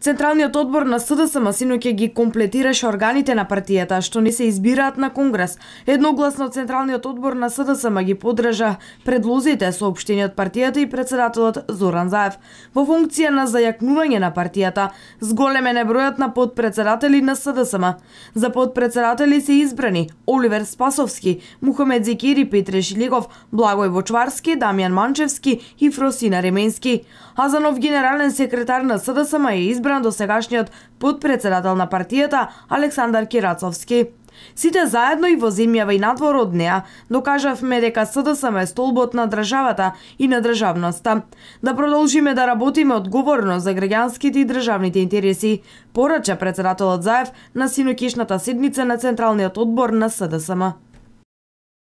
Централниот одбор на СДСМ синоќе ги комплетираше органите на партијата што не се избираат на Конгрес. Едногласно Централниот одбор на СДСМ ги подржа предлозите соопштени од партијата и председателот Зоран Заев. Во функција на зајакнување на партијата, зголеме е бројот на подпредседатели на СДСМ. За подпредседатели се избрани Оливер Спасовски, Мухамед Зикири Петреш Легов, Благој Бочварски, Дамјан Манчевски и Фросина Ременски. А за нов генерален секретар на СДСМ е избран избран до сегашниот подпредседател на партијата Александар Кирацовски. Сите заедно и во земјава и надвор од неа, докажавме дека СДСМ е столбот на државата и на државноста. Да продолжиме да работиме одговорно за граѓанските и државните интереси, порача председателот Заев на синокишната седница на Централниот одбор на СДСМ.